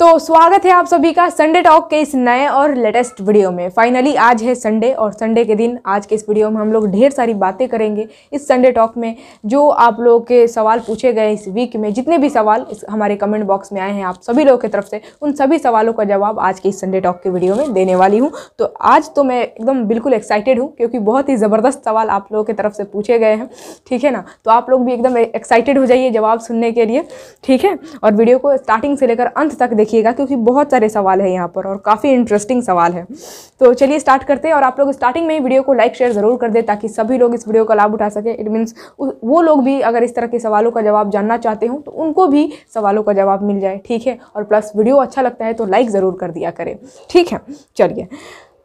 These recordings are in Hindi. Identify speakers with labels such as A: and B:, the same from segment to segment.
A: तो स्वागत है आप सभी का संडे टॉक के इस नए और लेटेस्ट वीडियो में फाइनली आज है संडे और संडे के दिन आज के इस वीडियो में हम लोग ढेर सारी बातें करेंगे इस संडे टॉक में जो आप लोगों के सवाल पूछे गए इस वीक में जितने भी सवाल इस हमारे कमेंट बॉक्स में आए हैं आप सभी लोगों की तरफ से उन सभी सवालों का जवाब आज के इस संडे टॉक के वीडियो में देने वाली हूँ तो आज तो मैं एकदम बिल्कुल एक्साइटेड हूँ क्योंकि बहुत ही ज़बरदस्त सवाल आप लोगों की तरफ से पूछे गए हैं ठीक है ना तो आप लोग भी एकदम एक्साइटेड हो जाइए जवाब सुनने के लिए ठीक है और वीडियो को स्टार्टिंग से लेकर अंत तक देखिए देखिएगा क्योंकि बहुत सारे सवाल है यहाँ पर और काफ़ी इंटरेस्टिंग सवाल है तो चलिए स्टार्ट करते हैं और आप लोग स्टार्टिंग में ही वीडियो को लाइक शेयर ज़रूर कर दें ताकि सभी लोग इस वीडियो का लाभ उठा सकें इट मीन्स वो लोग भी अगर इस तरह के सवालों का जवाब जानना चाहते हों तो उनको भी सवालों का जवाब मिल जाए ठीक है और प्लस वीडियो अच्छा लगता है तो लाइक ज़रूर कर दिया करें ठीक है चलिए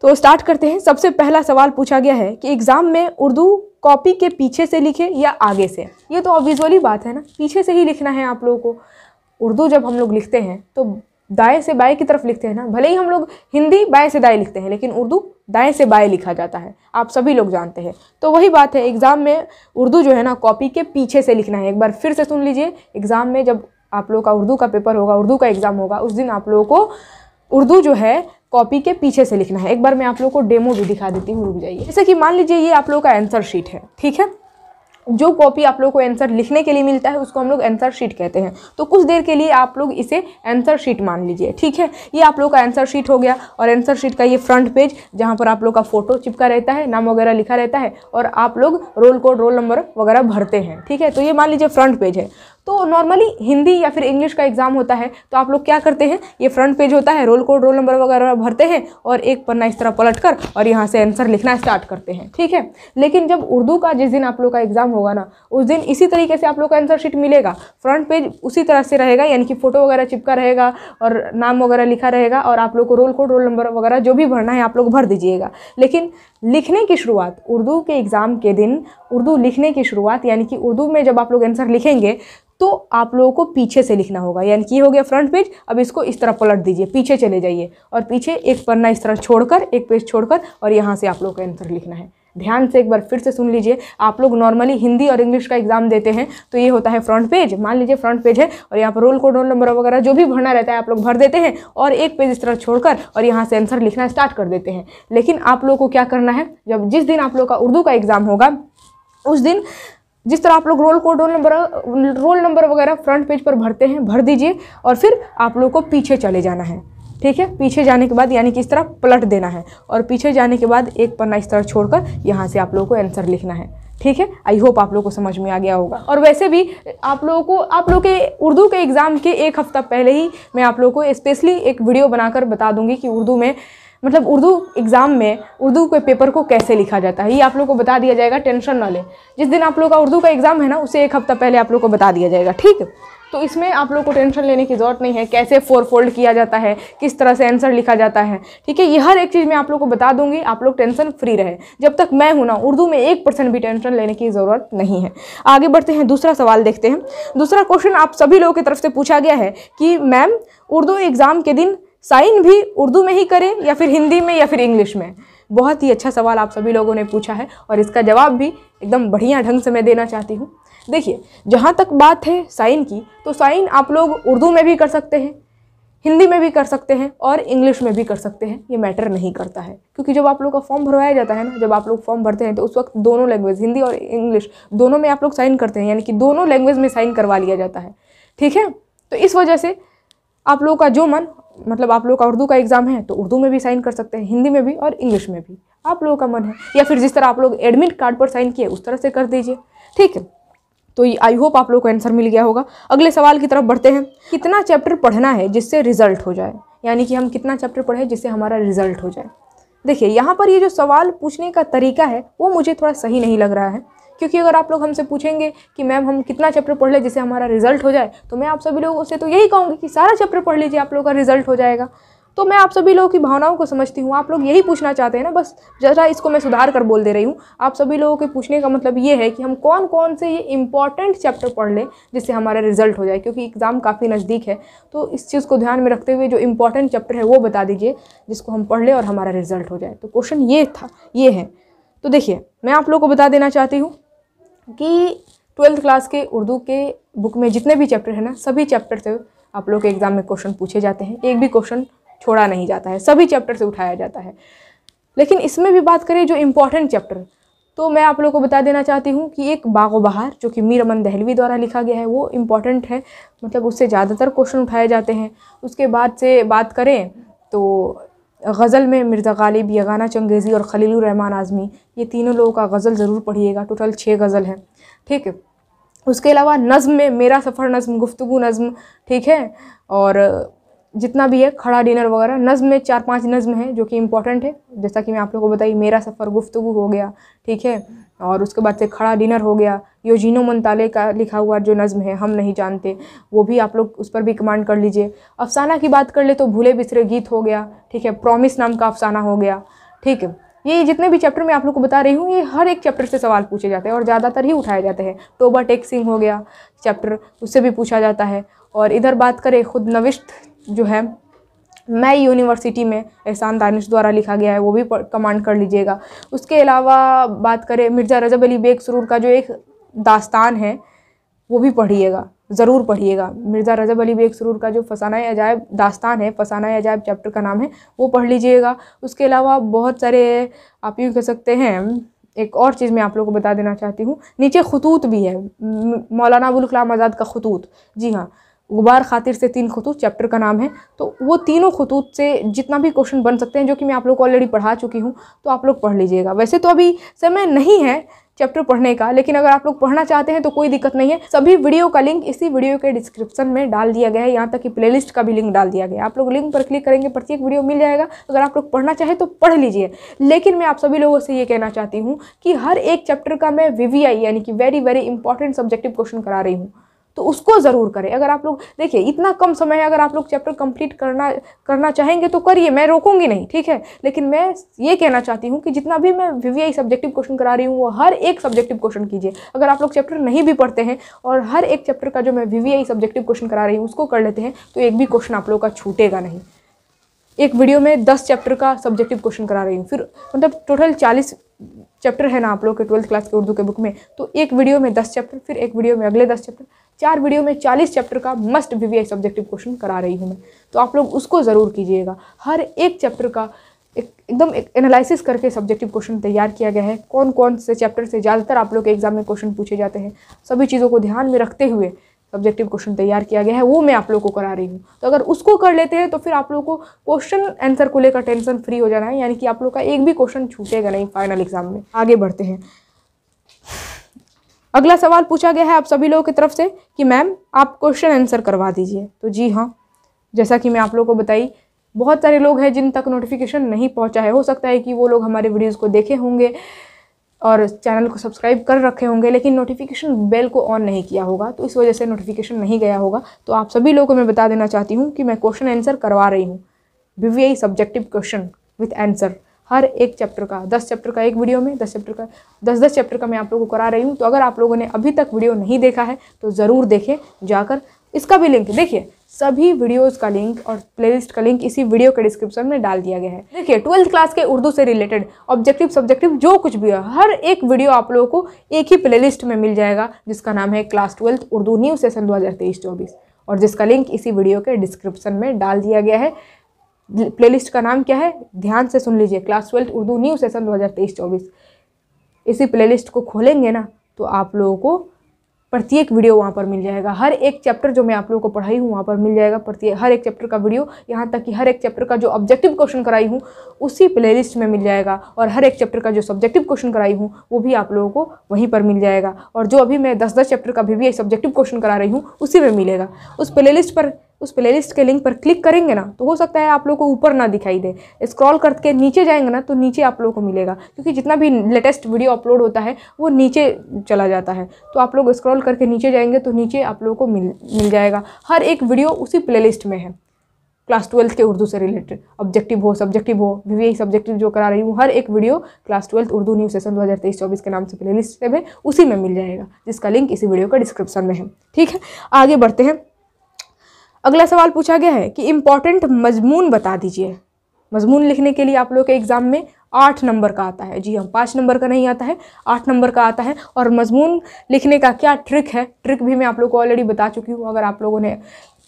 A: तो स्टार्ट करते हैं सबसे पहला सवाल पूछा गया है कि एग्ज़ाम में उर्दू कॉपी के पीछे से लिखे या आगे से ये तो ऑब्वियसली बात है ना पीछे से ही लिखना है आप लोगों को उर्दू जब हम लोग लिखते हैं तो दाएं से बाएं की तरफ लिखते हैं ना भले ही हम लोग हिंदी बाएं से दाएं लिखते हैं लेकिन उर्दू दाएं से बाएं लिखा जाता है आप सभी लोग जानते हैं तो वही बात है एग्ज़ाम में उर्दू जो है ना कॉपी के पीछे से लिखना है एक बार फिर से सुन लीजिए एग्ज़ाम में जब आप लोगों का उर्दू का पेपर होगा उर्दू का एग्ज़ाम होगा उस दिन आप लोगों को उर्दू जो है कॉपी के पीछे से लिखना है एक बार मैं आप लोगों को डेमो भी दिखा देती हूँ रुक जाइए जैसे कि मान लीजिए ये आप लोगों का आंसर शीट है ठीक है जो कॉपी आप लोग को आंसर लिखने के लिए मिलता है उसको हम लोग आंसर शीट कहते हैं तो कुछ देर के लिए आप लोग इसे आंसर शीट मान लीजिए ठीक है ये आप लोग का आंसर शीट हो गया और आंसर शीट का ये फ्रंट पेज जहाँ पर आप लोग का फोटो चिपका रहता है नाम वगैरह लिखा रहता है और आप लोग रोल कोड रोल नंबर वगैरह भरते हैं ठीक है तो ये मान लीजिए फ्रंट पेज है तो नॉर्मली हिंदी या फिर इंग्लिश का एग्ज़ाम होता है तो आप लोग क्या करते हैं ये फ्रंट पेज होता है रोल कोड रोल नंबर वगैरह भरते हैं और एक पन्ना इस तरह पलट कर और यहाँ से आंसर लिखना स्टार्ट करते हैं ठीक है लेकिन जब उर्दू का जिस दिन आप लोग का एग्ज़ाम होगा ना उस दिन इसी तरीके से आप लोग का आंसर शीट मिलेगा फ्रंट पेज उसी तरह से रहेगा यानी कि फ़ोटो वगैरह चिपका रहेगा और नाम वगैरह लिखा रहेगा और आप लोग को रोल कोड रोल नंबर वगैरह जो भी भरना है आप लोग भर दीजिएगा लेकिन लिखने की शुरुआत उर्दू के एग्ज़ाम के दिन उर्दू लिखने की शुरुआत यानी कि उर्दू में जब आप लोग आंसर लिखेंगे तो आप लोगों को पीछे से लिखना होगा यानी कि हो गया फ्रंट पेज अब इसको इस तरह पलट दीजिए पीछे चले जाइए और पीछे एक पन्ना इस तरह छोड़कर एक पेज छोड़कर और यहाँ से आप लोग को आंसर लिखना है ध्यान से एक बार फिर से सुन लीजिए आप लोग नॉर्मली हिंदी और इंग्लिश का एग्जाम देते हैं तो ये होता है फ्रंट पेज मान लीजिए फ्रंट पेज है और यहाँ पर रोल कोड रोल नंबर वगैरह जो भी भरना रहता है आप लोग भर देते हैं और एक पेज इस तरह छोड़कर और यहाँ से आंसर लिखना स्टार्ट कर देते हैं लेकिन आप लोग को क्या करना है जब जिस दिन आप लोग का उर्दू का एग्ज़ाम होगा उस दिन जिस तरह आप लोग roll code roll number roll number वगैरह फ्रंट पेज पर भरते हैं भर दीजिए और फिर आप लोग को पीछे चले जाना है ठीक है पीछे जाने के बाद यानी कि इस तरह पलट देना है और पीछे जाने के बाद एक पन्ना इस तरह छोड़कर यहाँ से आप लोगों को आंसर लिखना है ठीक है आई होप आप लोग को समझ में आ गया होगा और वैसे भी आप लोगों को आप लोग के उर्दू के एग्ज़ाम के एक हफ़्ता पहले ही मैं आप लोगों को स्पेशली एक वीडियो बनाकर बता दूंगी कि उर्दू में मतलब उर्दू एग्ज़ाम में उर्दू के पेपर को कैसे लिखा जाता है ये आप लोग को बता दिया जाएगा टेंशन ना ले जिस दिन आप लोग का उर्दू का एग्ज़ाम है ना उसे एक हफ्ता पहले आप लोग को बता दिया जाएगा ठीक तो इसमें आप लोग को टेंशन लेने की ज़रूरत नहीं है कैसे फोर फोल्ड किया जाता है किस तरह से आंसर लिखा जाता है ठीक है ये हर एक चीज़ मैं आप लोग को बता दूंगी आप लोग टेंशन फ्री रहे जब तक मैं हूँ ना उर्दू में एक परसेंट भी टेंशन लेने की ज़रूरत नहीं है आगे बढ़ते हैं दूसरा सवाल देखते हैं दूसरा क्वेश्चन आप सभी लोगों की तरफ से पूछा गया है कि मैम उर्दू एग्ज़ाम के दिन साइन भी उर्दू में ही करें या फिर हिंदी में या फिर इंग्लिश में बहुत ही अच्छा सवाल आप सभी लोगों ने पूछा है और इसका जवाब भी एकदम बढ़िया ढंग से मैं देना चाहती हूँ देखिए जहाँ तक बात है साइन की तो साइन आप लोग उर्दू में भी कर सकते हैं हिंदी में भी कर सकते हैं और इंग्लिश में भी कर सकते हैं ये मैटर नहीं करता है क्योंकि जब आप लोग का फॉर्म भरवाया जाता है ना जब आप लोग फॉर्म भरते हैं तो उस वक्त दोनों लैंग्वेज हिंदी और इंग्लिश दोनों में आप लोग साइन करते हैं यानी कि दोनों लैंग्वेज में साइन करवा लिया जाता है ठीक है तो इस वजह से आप लोगों का जो मन मतलब आप लोग का उर्दू का एग्ज़ाम है तो उर्दू में भी साइन कर सकते हैं हिंदी में भी और इंग्लिश में भी आप लोगों का मन है या फिर जिस तरह आप लोग एडमिट कार्ड पर साइन किए उस तरह से कर दीजिए ठीक है तो आई होप आप लोग को आंसर मिल गया होगा अगले सवाल की तरफ बढ़ते हैं कितना चैप्टर पढ़ना है जिससे रिजल्ट हो जाए यानी कि हम कितना चैप्टर पढ़ें जिससे हमारा रिजल्ट हो जाए देखिए यहाँ पर ये जो सवाल पूछने का तरीका है वो मुझे थोड़ा सही नहीं लग रहा है क्योंकि अगर आप लोग हमसे पूछेंगे कि मैम हम कितना चैप्टर पढ़ लें जिससे हमारा रिजल्ट हो जाए तो मैं आप सभी लोगों से तो यही कहूँगी कि सारा चैप्टर पढ़ लीजिए आप लोगों का रिजल्ट हो जाएगा तो मैं आप सभी लोगों की भावनाओं को समझती हूँ आप लोग यही पूछना चाहते हैं ना बस जरा इसको मैं सुधार कर बोल दे रही हूँ आप सभी लोगों के पूछने का मतलब ये है कि हम कौन कौन से ये इंपॉर्टेंट चैप्टर पढ़ लें जिससे हमारा रिजल्ट हो जाए क्योंकि एग्ज़ाम काफ़ी नज़दीक है तो इस चीज़ को ध्यान में रखते हुए जो इंपॉर्टेंट चैप्टर है वो बता दीजिए जिसको हम पढ़ लें और हमारा रिजल्ट हो जाए तो क्वेश्चन ये था ये है तो देखिए मैं आप लोग को बता देना चाहती हूँ कि ट्वेल्थ क्लास के उर्दू के बुक में जितने भी चैप्टर हैं ना सभी चैप्टर से आप लोग के एग्ज़ाम में क्वेश्चन पूछे जाते हैं एक भी क्वेश्चन छोड़ा नहीं जाता है सभी चैप्टर से उठाया जाता है लेकिन इसमें भी बात करें जो इम्पोर्टेंट चैप्टर तो मैं आप लोगों को बता देना चाहती हूँ कि एक बागो बहार जो कि मीर अमन दहलवी द्वारा लिखा गया है वो इम्पॉर्टेंट है मतलब उससे ज़्यादातर क्वेश्चन उठाए जाते हैं उसके बाद से बात करें तो गज़ल में मिर्ज़ा गालिब यगाना चंगेज़ी और खलील रहमान आज़मी ये तीनों लोगों का गज़ल ज़रूर पढ़िएगा टोटल छः गज़ल हैं ठीक है उसके अलावा नज़म में मेरा सफ़र नज़म गुफ्तु नज़म ठीक है और जितना भी है खड़ा डिनर वगैरह नज़म में चार पांच नज़म हैं जो कि इम्पॉर्टेंट है जैसा कि मैं आप लोगों को बताई मेरा सफ़र गुफ्तु हो गया ठीक है और उसके बाद से खड़ा डिनर हो गया योजिनो मनताले का लिखा हुआ जो नज़म है हम नहीं जानते वो भी आप लोग उस पर भी कमांड कर लीजिए अफसाना की बात कर ले तो भूले बिसरे गीत हो गया ठीक है प्रॉमिस नाम का अफसाना हो गया ठीक है ये जितने भी चैप्टर मैं आप लोग को बता रही हूँ ये हर एक चैप्टर से सवाल पूछे जाते हैं और ज़्यादातर ही उठाए जाते हैं टोबा टेक सिंह हो गया चैप्टर उससे भी पूछा जाता है और इधर बात करें खुद नविश्त जो है मैं यूनिवर्सिटी में एहसान दानिश द्वारा लिखा गया है वो भी कमांड कर लीजिएगा उसके अलावा बात करें मिर्ज़ा रजब अली बेग सरूर का जो एक दास्तान है वो भी पढ़िएगा ज़रूर पढ़िएगा मिर्ज़ा रजब अली बेग सरूर का जो फसाना अजायब दास्तान है फसाना अजायब चैप्टर का नाम है वो पढ़ लीजिएगा उसके अलावा बहुत सारे आप यूँ कह सकते हैं एक और चीज़ मैं आप लोगों को बता देना चाहती हूँ नीचे खतूत भी है मौलाना अबुल कलाम आज़ाद का खतूत जी हाँ गुबार खातिर से तीन खतूत चैप्टर का नाम है तो वो तीनों खतूत से जितना भी क्वेश्चन बन सकते हैं जो कि मैं आप लोग को ऑलरेडी पढ़ा चुकी हूँ तो आप लोग पढ़ लीजिएगा वैसे तो अभी समय नहीं है चैप्टर पढ़ने का लेकिन अगर आप लोग पढ़ना चाहते हैं तो कोई दिक्कत नहीं है सभी वीडियो का लिंक इसी वीडियो के डिस्क्रिप्शन में डाल दिया गया है यहाँ तक कि प्लेलिस्ट का भी लिंक डाल दिया गया है आप लोग लिंक पर क्लिक करेंगे प्रत्येक वीडियो मिल जाएगा अगर आप लोग पढ़ना चाहें तो पढ़ लीजिए लेकिन मैं आप सभी लोगों से ये कहना चाहती हूँ कि हर एक चैप्टर का मैं वी यानी कि very very important subjective question करा रही हूँ तो उसको ज़रूर करें अगर आप लोग देखिए इतना कम समय है अगर आप लोग चैप्टर कंप्लीट करना करना चाहेंगे तो करिए मैं रोकूंगी नहीं ठीक है लेकिन मैं ये कहना चाहती हूँ कि जितना भी मैं वी सब्जेक्टिव क्वेश्चन करा रही हूँ वो हर एक सब्जेक्टिव क्वेश्चन कीजिए अगर आप लोग चैप्टर नहीं भी पढ़ते हैं और हर एक चैप्टर का जो मैं वी सब्जेक्टिव क्वेश्चन करा रही हूँ उसको कर लेते हैं तो एक भी क्वेश्चन आप लोग का छूटेगा नहीं एक वीडियो में दस चैप्टर का सब्जेक्टिव क्वेश्चन करा रही हूँ फिर मतलब टोटल चालीस चैप्टर है ना आप लोग के ट्वेल्थ क्लास के उर्दू के बुक में तो एक वीडियो में दस चैप्टर फिर एक वीडियो में अगले दस चैप्टर चार वीडियो में चालीस चैप्टर का मस्ट वी सब्जेक्टिव क्वेश्चन करा रही हूँ मैं तो आप लोग उसको ज़रूर कीजिएगा हर एक चैप्टर का एक एकदम एक एनालिसिस करके सब्जेक्टिव क्वेश्चन तैयार किया गया है कौन कौन से चैप्टर से ज़्यादातर आप लोग के एग्जाम में क्वेश्चन पूछे जाते हैं सभी चीज़ों को ध्यान में रखते हुए सब्जेक्टिव क्वेश्चन तैयार किया गया है वो मैं आप लोगों को करा रही हूँ तो अगर उसको कर लेते हैं तो फिर आप लोगों को क्वेश्चन आंसर को लेकर टेंशन फ्री हो जाना है यानी कि आप लोग का एक भी क्वेश्चन छूटेगा नहीं फाइनल एग्जाम में आगे बढ़ते हैं अगला सवाल पूछा गया है आप सभी लोगों की तरफ से कि मैम आप क्वेश्चन आंसर करवा दीजिए तो जी हाँ जैसा कि मैं आप लोगों को बताई बहुत सारे लोग हैं जिन तक नोटिफिकेशन नहीं पहुंचा है हो सकता है कि वो लोग हमारे वीडियोज़ को देखे होंगे और चैनल को सब्सक्राइब कर रखे होंगे लेकिन नोटिफिकेशन बेल को ऑन नहीं किया होगा तो इस वजह से नोटिफिकेशन नहीं गया होगा तो आप सभी लोगों को मैं बता देना चाहती हूँ कि मैं क्वेश्चन आंसर करवा रही हूँ V subjective question with answer हर एक चैप्टर का दस चैप्टर का एक वीडियो में दस चैप्टर का दस दस चैप्टर का मैं आप लोगों को करा रही हूँ तो अगर आप लोगों ने अभी तक वीडियो नहीं देखा है तो ज़रूर देखें जाकर इसका भी लिंक देखिए सभी वीडियोस का लिंक और प्लेलिस्ट का लिंक इसी वीडियो के डिस्क्रिप्शन में डाल दिया गया है देखिए ट्वेल्थ क्लास के उर्दू से रिलेटेड ऑब्जेक्टिव सब्जेक्टिव जो कुछ भी है हर एक वीडियो आप लोगों को एक ही प्लेलिस्ट में मिल जाएगा जिसका नाम है class twelfth Urdu new session दो हज़ार और जिसका लिंक इसी वीडियो के डिस्क्रिप्शन में डाल दिया गया है प्लेलिस्ट का नाम क्या है ध्यान से सुन लीजिए class twelfth Urdu new session 2023-24 इसी प्लेलिस्ट को खोलेंगे ना तो आप लोगों को प्रत्येक वीडियो वहाँ पर मिल जाएगा हर एक चैप्टर जो मैं आप लोगों को पढ़ाई हूँ वहाँ पर मिल जाएगा प्रत्येक हर एक चैप्टर का वीडियो यहाँ तक कि हर एक चैप्टर का जो ऑब्जेक्टिव क्वेश्चन कराई हूँ उसी प्लेलिस्ट में मिल जाएगा और हर एक चैप्टर का जो सब्जेक्टिव क्वेश्चन कराई हूँ वो भी आप लोगों को वहीं पर मिल जाएगा और जो अभी मैं दस दस चैप्टर का भी भी सब्जेक्टिव क्वेश्चन करा रही हूँ उसी में मिलेगा उस प्ले पर उस प्लेलिस्ट के लिंक पर क्लिक करेंगे ना तो हो सकता है आप लोग को ऊपर ना दिखाई दे स्क्रॉल करके नीचे जाएंगे ना तो नीचे आप लोगों को मिलेगा क्योंकि जितना भी लेटेस्ट वीडियो अपलोड होता है वो नीचे चला जाता है तो आप लोग स्क्रॉल करके नीचे जाएंगे तो नीचे आप लोगों को मिल मिल जाएगा हर एक वीडियो उसी प्लेलिस्ट में है क्लास ट्वेल्थ के उर्दू से रिलेटेड ऑब्जेक्टिव हो सब्जेक्टिव हो वी सब्जेक्टिव जो करा रही हूँ हर एक video class twelfth Urdu new session दो हज़ार तेईस चौबीस के नाम से प्ले लिस्ट में उसी में मिल जाएगा जिसका लिंक इसी वीडियो का डिस्क्रिप्शन में है ठीक है आगे बढ़ते हैं अगला सवाल पूछा गया है कि इम्पॉर्टेंट मजमून बता दीजिए मजमून लिखने के लिए आप लोग के एग्ज़ाम में आठ नंबर का आता है जी हाँ पाँच नंबर का नहीं आता है आठ नंबर का आता है और मजमून लिखने का क्या ट्रिक है ट्रिक भी मैं आप लोग को ऑलरेडी बता चुकी हूँ अगर आप लोगों ने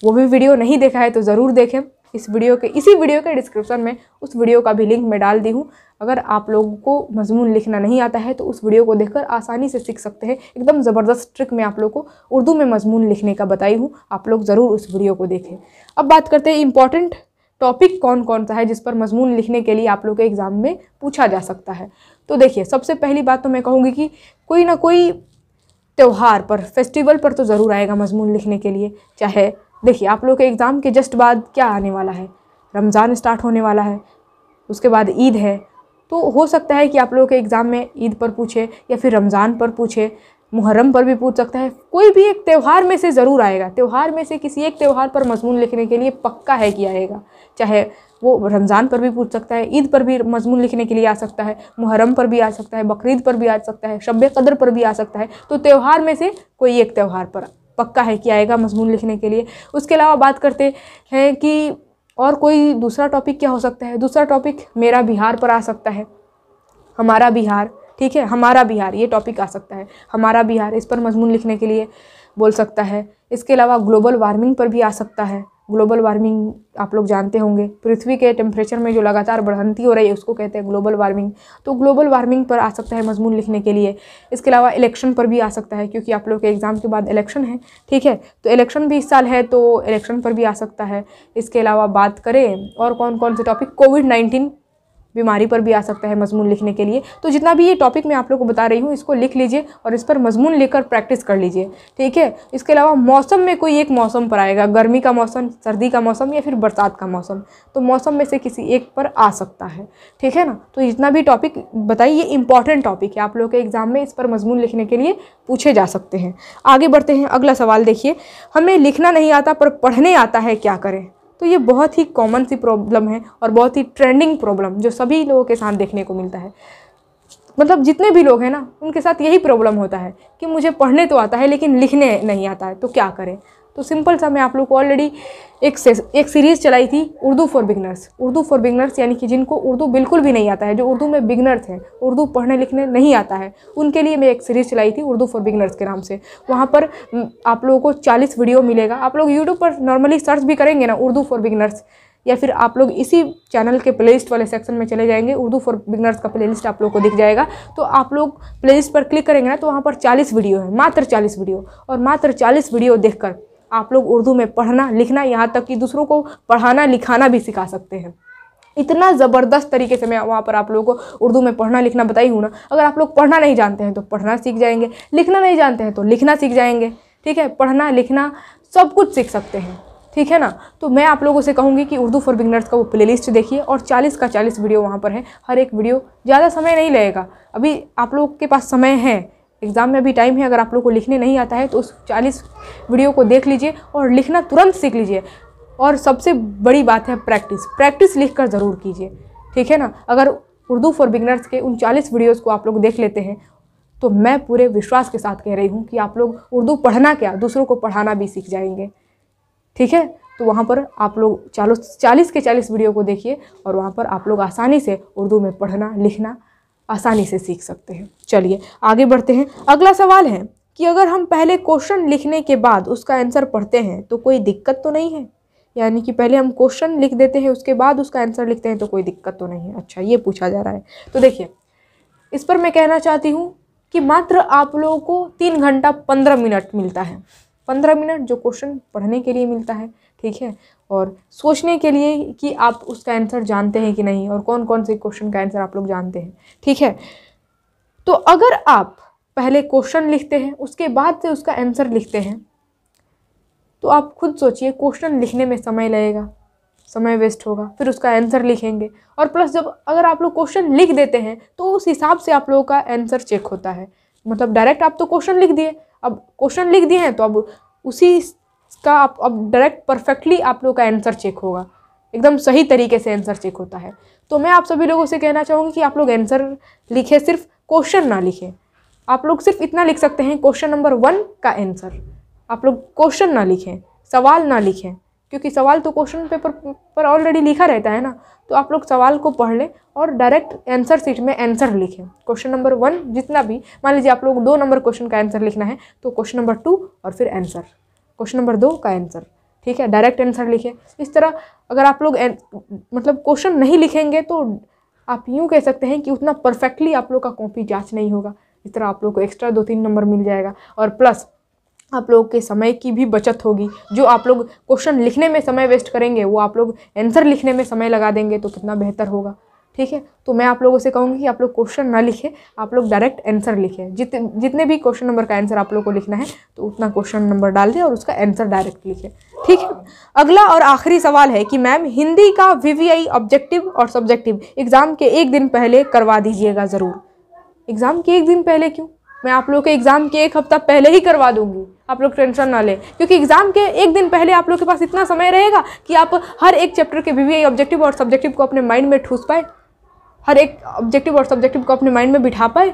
A: वो भी वीडियो नहीं देखा है तो ज़रूर देखें इस वीडियो के इसी वीडियो के डिस्क्रिप्शन में उस वीडियो का भी लिंक मैं डाल दी हूँ अगर आप लोगों को मजमून लिखना नहीं आता है तो उस वीडियो को देखकर आसानी से सीख सकते हैं एकदम ज़बरदस्त ट्रिक मैं आप लोग को उर्दू में मजमून लिखने का बताई हूँ आप लोग ज़रूर उस वीडियो को देखें अब बात करते हैं इंपॉर्टेंट टॉपिक कौन कौन सा है जिस पर मजमून लिखने के लिए आप लोग के एग्ज़ाम में पूछा जा सकता है तो देखिए सबसे पहली बात तो मैं कहूँगी कि कोई ना कोई त्यौहार पर फेस्टिवल पर तो ज़रूर आएगा मजमून लिखने के लिए चाहे देखिए आप लोग के एग्ज़ाम के जस्ट बाद क्या आने वाला है रमज़ान स्टार्ट होने वाला है उसके बाद ईद है तो हो सकता है कि आप लोगों के एग्ज़ाम में ईद पर पूछे या फिर रमज़ान पर पूछे मुहर्रम पर भी पूछ सकता है कोई भी एक त्यौहार में से ज़रूर आएगा त्यौहार में से किसी एक त्यौहार पर मजमून लिखने के लिए पक्का है कि आएगा चाहे वो रमज़ान पर भी पूछ सकता है ईद पर भी मजमून लिखने के लिए आ सकता है मुहर्रम पर भी आ सकता है बकरीद पर भी आ सकता है शब कदर पर भी आ सकता है तो त्यौहार में से कोई एक त्यौहार पर पक्का है कि आएगा मजमून लिखने के लिए उसके अलावा बात करते हैं कि और कोई दूसरा टॉपिक क्या हो सकता है दूसरा टॉपिक मेरा बिहार पर आ सकता है हमारा बिहार ठीक है हमारा बिहार ये टॉपिक आ सकता है हमारा बिहार इस पर मजमून लिखने के लिए बोल सकता है इसके अलावा ग्लोबल वार्मिंग पर भी आ सकता है ग्लोबल वार्मिंग आप लोग जानते होंगे पृथ्वी के टेम्परेचर में जो लगातार बढ़ती हो रही है उसको कहते हैं ग्लोबल वार्मिंग तो ग्लोबल वार्मिंग पर आ सकता है मजमून लिखने के लिए इसके अलावा इलेक्शन पर भी आ सकता है क्योंकि आप लोग के एग्ज़ाम के बाद इलेक्शन है ठीक है तो इलेक्शन भी इस साल है तो इलेक्शन पर भी आ सकता है इसके अलावा बात करें और कौन कौन से टॉपिक कोविड नाइन्टीन बीमारी पर भी आ सकता है मजमून लिखने के लिए तो जितना भी ये टॉपिक मैं आप लोग को बता रही हूँ इसको लिख लीजिए और इस पर मजमून लेकर प्रैक्टिस कर लीजिए ठीक है इसके अलावा मौसम में कोई एक मौसम पर आएगा गर्मी का मौसम सर्दी का मौसम या फिर बरसात का मौसम तो मौसम में से किसी एक पर आ सकता है ठीक है ना तो जितना भी टॉपिक बताइए इंपॉर्टेंट टॉपिक है आप लोग के एग्ज़ाम में इस पर मजमून लिखने के लिए पूछे जा सकते हैं आगे बढ़ते हैं अगला सवाल देखिए हमें लिखना नहीं आता पर पढ़ने आता है क्या करें तो ये बहुत ही कॉमन सी प्रॉब्लम है और बहुत ही ट्रेंडिंग प्रॉब्लम जो सभी लोगों के साथ देखने को मिलता है मतलब जितने भी लोग हैं ना उनके साथ यही प्रॉब्लम होता है कि मुझे पढ़ने तो आता है लेकिन लिखने नहीं आता है तो क्या करें तो सिंपल सा मैं आप लोग को ऑलरेडी एक से, एक सीरीज़ चलाई थी Urdu for beginners Urdu for beginners यानी कि जिनको उर्दू बिल्कुल भी नहीं आता है जो उर्दू में बिगनर्स हैं उर्दू पढ़ने लिखने नहीं आता है उनके लिए मैं एक सीरीज़ चलाई थी उर्दू फॉर बिगनर्स के नाम से वहाँ पर आप लोगों को चालीस वीडियो मिलेगा आप लोग यूट्यूब पर नॉर्मली सर्च भी करेंगे ना उर्दू फॉर बिगनर्स या फिर आप लोग इसी चैनल के प्लेलिस्ट वाले सेक्शन में चले जाएंगे उर्दू फॉर बिगनर्स का प्लेलिस्ट आप लोग को दिख जाएगा तो आप लोग प्लेलिस्ट पर क्लिक करेंगे ना तो वहाँ पर 40 वीडियो है मात्र 40 वीडियो और मात्र 40 वीडियो देखकर आप लोग उर्दू में पढ़ना लिखना यहाँ तक कि दूसरों को पढ़ाना लिखाना भी सिखा सकते हैं इतना ज़बरदस्त तरीके से मैं वहाँ पर आप लोगों को उर्दू में पढ़ना लिखना बताई हूँ ना अगर आप लोग पढ़ना नहीं जानते हैं तो पढ़ना सीख जाएंगे लिखना नहीं जानते हैं तो लिखना सीख जाएंगे ठीक है पढ़ना लिखना सब कुछ सीख सकते हैं ठीक है ना तो मैं आप लोगों से कहूँगी कि उर्दू फॉर बिगनर्स का वो प्ले देखिए और चालीस का चालीस वीडियो वहाँ पर है हर एक वीडियो ज़्यादा समय नहीं लगेगा अभी आप लोग के पास समय है एग्ज़ाम में अभी टाइम है अगर आप लोग को लिखने नहीं आता है तो उस चालीस वीडियो को देख लीजिए और लिखना तुरंत सीख लीजिए और सबसे बड़ी बात है प्रैक्टिस प्रैक्टिस लिख कर ज़रूर कीजिए ठीक है ना अगर उर्दू फॉर बिगनर्स के उन चालीस वीडियोज़ को आप लोग देख लेते हैं तो मैं पूरे विश्वास के साथ कह रही हूँ कि आप लोग उर्दू पढ़ना क्या दूसरों को पढ़ाना भी सीख जाएंगे ठीक है तो वहाँ पर आप लोग चालो चालीस के चालीस वीडियो को देखिए और वहाँ पर आप लोग आसानी से उर्दू में पढ़ना लिखना आसानी से सीख सकते हैं चलिए आगे बढ़ते हैं अगला सवाल है कि अगर हम पहले क्वेश्चन लिखने के बाद उसका आंसर पढ़ते हैं तो कोई दिक्कत तो नहीं है यानी कि पहले हम क्वेश्चन लिख देते हैं उसके बाद उसका आंसर लिखते हैं तो कोई दिक्कत तो नहीं है अच्छा ये पूछा जा रहा है तो देखिए इस पर मैं कहना चाहती हूँ कि मात्र आप लोगों को तीन घंटा पंद्रह मिनट मिलता है पंद्रह मिनट जो क्वेश्चन पढ़ने के लिए मिलता है ठीक है और सोचने के लिए कि आप उसका आंसर जानते हैं कि नहीं और कौन कौन से क्वेश्चन का आंसर आप लोग जानते हैं ठीक है तो अगर आप पहले क्वेश्चन लिखते हैं उसके बाद से उसका आंसर लिखते हैं तो आप खुद सोचिए क्वेश्चन लिखने में समय लगेगा समय वेस्ट होगा फिर उसका आंसर लिखेंगे और प्लस जब अगर आप लोग क्वेश्चन लिख देते हैं तो उस हिसाब से आप लोगों का आंसर चेक होता है मतलब डायरेक्ट आप तो क्वेश्चन लिख दिए अब क्वेश्चन लिख दिए हैं तो अब उसी इसका आप अब डायरेक्ट परफेक्टली आप लोग का आंसर चेक होगा एकदम सही तरीके से आंसर चेक होता है तो मैं आप सभी लोगों से कहना चाहूँगी कि आप लोग आंसर लिखें सिर्फ क्वेश्चन ना लिखें आप लोग सिर्फ इतना लिख सकते हैं क्वेश्चन नंबर वन का आंसर आप लोग क्वेश्चन ना लिखें सवाल ना लिखें क्योंकि सवाल तो क्वेश्चन पेपर पर ऑलरेडी लिखा रहता है ना तो आप लोग सवाल को पढ़ लें और डायरेक्ट आंसर सीट में आंसर लिखें क्वेश्चन नंबर वन जितना भी मान लीजिए आप लोग दो नंबर क्वेश्चन का आंसर लिखना है तो क्वेश्चन नंबर टू और फिर आंसर क्वेश्चन नंबर दो का आंसर ठीक है डायरेक्ट आंसर लिखे इस तरह अगर आप लोग मतलब क्वेश्चन नहीं लिखेंगे तो आप यूँ कह सकते हैं कि उतना परफेक्टली आप लोग का कॉपी जाँच नहीं होगा इस तरह आप लोग को एक्स्ट्रा दो तीन नंबर मिल जाएगा और प्लस आप लोग के समय की भी बचत होगी जो आप लोग क्वेश्चन लिखने में समय वेस्ट करेंगे वो आप लोग आंसर लिखने में समय लगा देंगे तो कितना बेहतर होगा ठीक है तो मैं आप लोगों से कहूँगी कि आप लोग क्वेश्चन ना लिखें आप लोग डायरेक्ट आंसर लिखें जित जितने भी क्वेश्चन नंबर का आंसर आप लोग को लिखना है तो उतना क्वेश्चन नंबर डाल दें और उसका आंसर डायरेक्ट लिखें ठीक है अगला और आखिरी सवाल है कि मैम हिंदी का वी ऑब्जेक्टिव और सब्जेक्टिव एग्ज़ाम के एक दिन पहले करवा दीजिएगा ज़रूर एग्ज़ाम के एक दिन पहले क्यों मैं आप लोग के एग्ज़ाम के एक हफ़्ता पहले ही करवा दूंगी आप लोग टेंशन ना लें क्योंकि एग्ज़ाम के एक दिन पहले आप लोग के पास इतना समय रहेगा कि आप हर एक चैप्टर के वी ऑब्जेक्टिव और सब्जेक्टिव को अपने माइंड में ठूस पाए हर एक ऑब्जेक्टिव और सब्जेक्टिव को अपने माइंड में बिठा पाए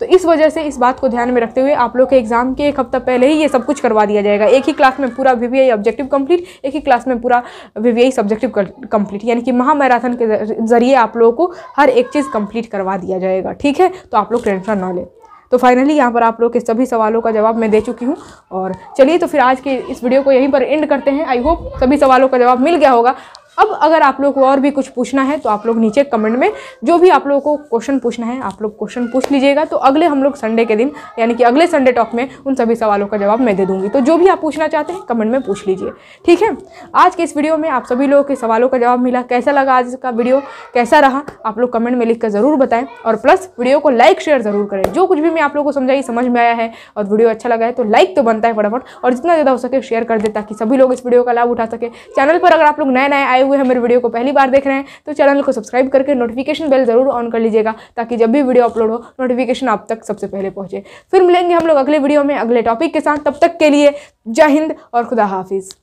A: तो इस वजह से इस बात को ध्यान में रखते हुए आप लोग के एग्ज़ाम के एक हफ्ता पहले ही ये सब कुछ करवा दिया जाएगा एक ही क्लास में पूरा वी ऑब्जेक्टिव कंप्लीट एक ही क्लास में पूरा वी सब्जेक्टिव कंप्लीट यानी कि महामैराथन के ज़रिए आप लोगों को हर एक चीज़ कंप्लीट करवा दिया जाएगा ठीक है तो आप लोग टेंशन ना लें तो फाइनली यहाँ पर आप लोग के सभी सवालों का जवाब मैं दे चुकी हूँ और चलिए तो फिर आज के इस वीडियो को यहीं पर एंड करते हैं आई होप सभी सवालों का जवाब मिल गया होगा अब अगर आप लोग को और भी कुछ पूछना है तो आप लोग नीचे कमेंट में जो भी आप लोगों को क्वेश्चन पूछना है आप लोग क्वेश्चन पूछ लीजिएगा तो अगले हम लोग संडे के दिन यानी कि अगले संडे टॉक में उन सभी सवालों का जवाब मैं दे दूंगी तो जो भी आप पूछना चाहते हैं कमेंट में पूछ लीजिए ठीक है आज के इस वीडियो में आप सभी लोगों के सवालों का जवाब मिला कैसा लगा आज का वीडियो कैसा रहा आप लोग कमेंट में लिख कर ज़रूर बताएं और प्लस वीडियो को लाइक शेयर ज़रूर करें जो कुछ भी मैं आप लोगों को समझाई समझ में आया है और वीडियो अच्छा लगा है तो लाइक तो बनता है फटाफट और जितना ज़्यादा हो सके शेयर कर दे ताकि सभी लोग इस वीडियो का लाभ उठा सके चैनल पर अगर आप लोग नए नए आए हुए हमारे वीडियो को पहली बार देख रहे हैं तो चैनल को सब्सक्राइब करके नोटिफिकेशन बेल ज़रूर ऑन कर लीजिएगा ताकि जब भी वीडियो अपलोड हो नोटिफिकेशन आप तक सबसे पहले पहुंचे फिर मिलेंगे हम लोग अगले वीडियो में अगले टॉपिक के साथ तब तक के लिए जय हिंद और खुदा हाफिज़